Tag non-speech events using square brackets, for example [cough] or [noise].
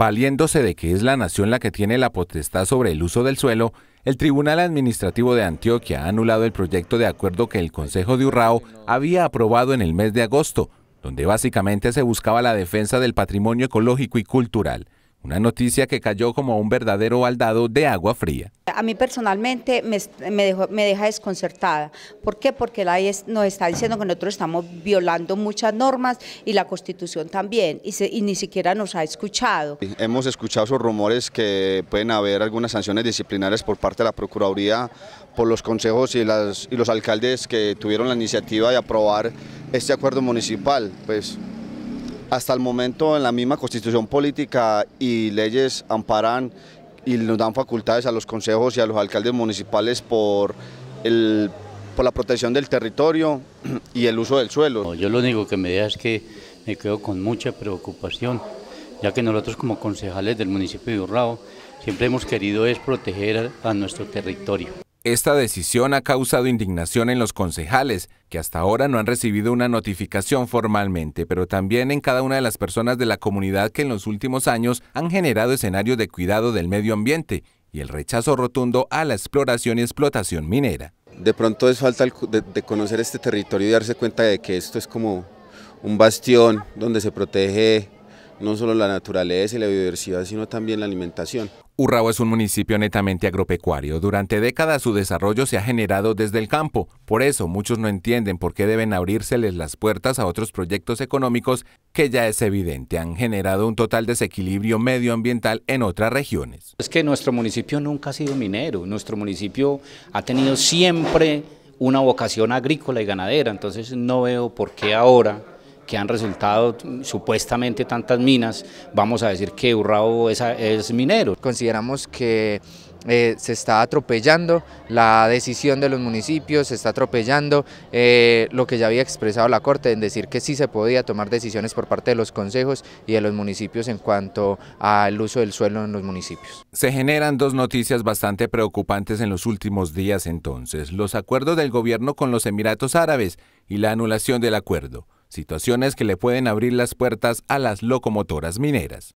Valiéndose de que es la nación la que tiene la potestad sobre el uso del suelo, el Tribunal Administrativo de Antioquia ha anulado el proyecto de acuerdo que el Consejo de Urrao había aprobado en el mes de agosto, donde básicamente se buscaba la defensa del patrimonio ecológico y cultural. Una noticia que cayó como un verdadero baldado de agua fría. A mí personalmente me, me, deja desconcertada. ¿Por qué? Porque la nos está diciendo que nosotros estamos violando muchas normas y la Constitución también, y, ni siquiera nos ha escuchado. Hemos escuchado sus rumores que pueden haber algunas sanciones disciplinarias por parte de la Procuraduría por los consejos y, las, y los alcaldes que tuvieron la iniciativa de aprobar este acuerdo municipal. Pues hasta el momento en la misma constitución política y leyes amparan y nos dan facultades a los consejos y a los alcaldes municipales por, por la protección del territorio [clears throat] y el uso del suelo. Yo lo único que me da es que me quedo con mucha preocupación, ya que nosotros como concejales del municipio de Urrao siempre hemos querido es proteger a nuestro territorio. Esta decisión ha causado indignación en los concejales, que hasta ahora no han recibido una notificación formalmente, pero también en cada una de las personas de la comunidad que en los últimos años han generado escenarios de cuidado del medio ambiente y el rechazo rotundo a la exploración y explotación minera. De pronto es falta de, de conocer este territorio y darse cuenta de que esto es como un bastión donde se protege no solo la naturaleza y la biodiversidad, sino también la alimentación. Urrao es un municipio netamente agropecuario. Durante décadas su desarrollo se ha generado desde el campo. Por eso muchos no entienden por qué deben abrírseles las puertas a otros proyectos económicos que ya es evidente han generado un total desequilibrio medioambiental en otras regiones. Es que nuestro municipio nunca ha sido minero. Nuestro municipio ha tenido siempre una vocación agrícola y ganadera. Entonces no veo por qué ahora que han resultado supuestamente tantas minas, vamos a decir que Urrao es, minero. Consideramos que eh, se está atropellando la decisión de los municipios, se está atropellando eh, lo que ya había expresado la Corte en decir que sí se podía tomar decisiones por parte de los consejos y de los municipios en cuanto al uso del suelo en los municipios. Se generan dos noticias bastante preocupantes en los últimos días entonces, los acuerdos del gobierno con los Emiratos Árabes y la anulación del acuerdo situaciones que le pueden abrir las puertas a las locomotoras mineras.